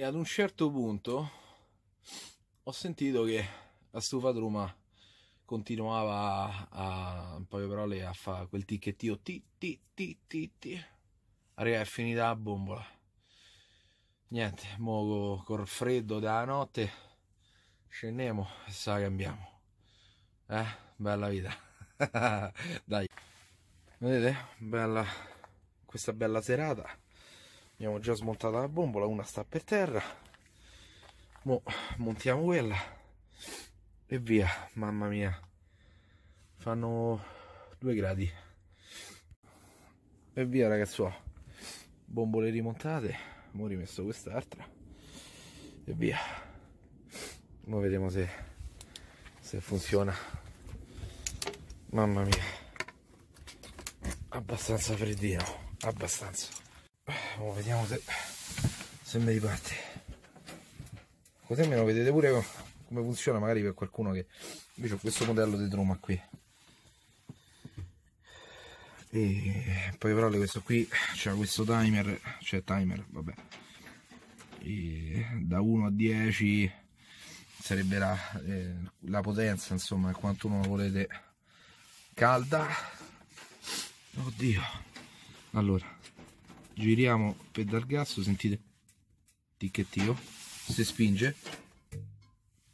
e ad un certo punto ho sentito che la stufa Truma continuava a, a in poche parole a fare quel ticchettio ti ti ti ti ti arriva è finita la bombola niente muovo col freddo della notte scendiamo e sa cambiamo eh bella vita dai vedete bella questa bella serata abbiamo già smontato la bombola una sta per terra Mo montiamo quella e via mamma mia fanno due gradi e via ragazzo bombole rimontate ho rimesso quest'altra e via ora vediamo se, se funziona mamma mia abbastanza freddino abbastanza oh, vediamo se, se mi riparte così almeno vedete pure come funziona magari per qualcuno che invece ho questo modello di troma qui e poi però questo qui c'è questo timer cioè timer vabbè e da 1 a 10 sarebbe la, eh, la potenza insomma quanto uno volete calda oddio allora giriamo per dar gas sentite ticchettio si spinge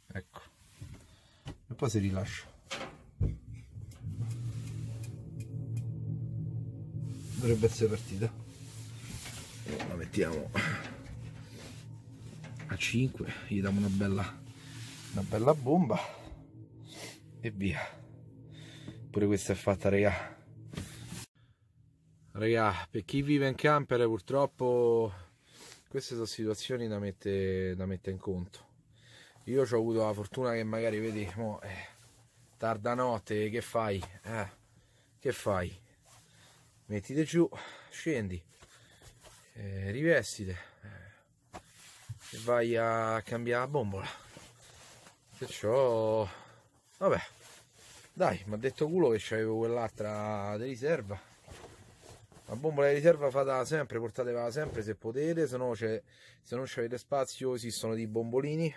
ecco e poi si rilascia dovrebbe essere partita la mettiamo a 5 gli diamo una bella una bella bomba e via pure questa è fatta raga Raga, per chi vive in camper purtroppo queste sono situazioni da mettere, da mettere in conto. Io ci ho avuto la fortuna che magari, vedi, mo, eh, tarda notte, che fai? Eh, che fai? Mettiti giù, scendi, eh, rivestite eh, e vai a cambiare la bombola. Perciò, vabbè, dai, mi ha detto culo che c'avevo quell'altra di riserva la bombola di riserva fatela sempre, portatela sempre se potete, se no se non avete spazio esistono dei bombolini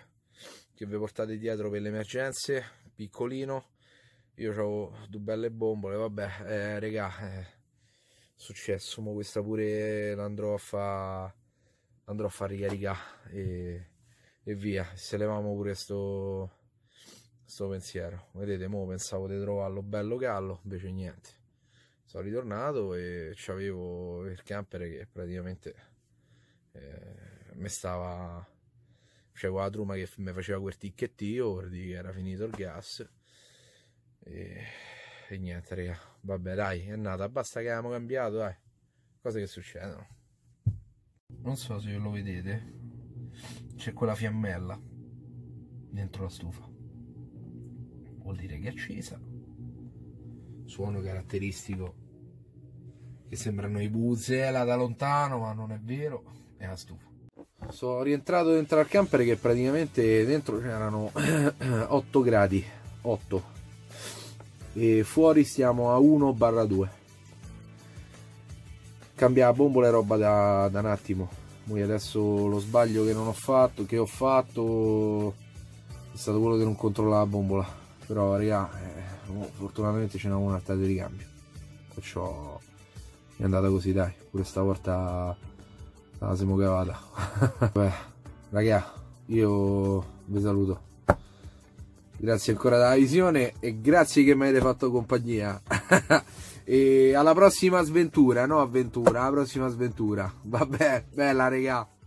che vi portate dietro per le emergenze, piccolino. Io ho due belle bombole, vabbè, eh, regà, eh, successo, Mo questa pure l'andrò a fare andrò a far ricaricare e, e, via se leviamo pure sto, sto pensiero vedete mo pensavo di trovarlo bello gallo invece niente sono ritornato e avevo il camper che praticamente eh, mi stava c'avevo la truma che mi faceva quel ticchettio per che era finito il gas e, e niente raga vabbè dai è nata basta che abbiamo cambiato dai cose che succedono non so se lo vedete c'è quella fiammella dentro la stufa vuol dire che è accesa suono caratteristico che sembrano i buzzela eh, da lontano ma non è vero è una stufa sono rientrato dentro al camper che praticamente dentro c'erano 8 gradi 8 e fuori stiamo a 1 barra 2 cambiare bombola e roba da, da, un attimo Poi adesso lo sbaglio che non ho fatto che ho fatto è stato quello che non controllava la bombola però raga eh, fortunatamente ce n'è una a stato di ricambio perciò è andata così dai pure stavolta la siamo cavata beh raga io vi saluto grazie ancora della visione e grazie che mi avete fatto compagnia e alla prossima sventura no avventura alla prossima sventura vabbè bella regà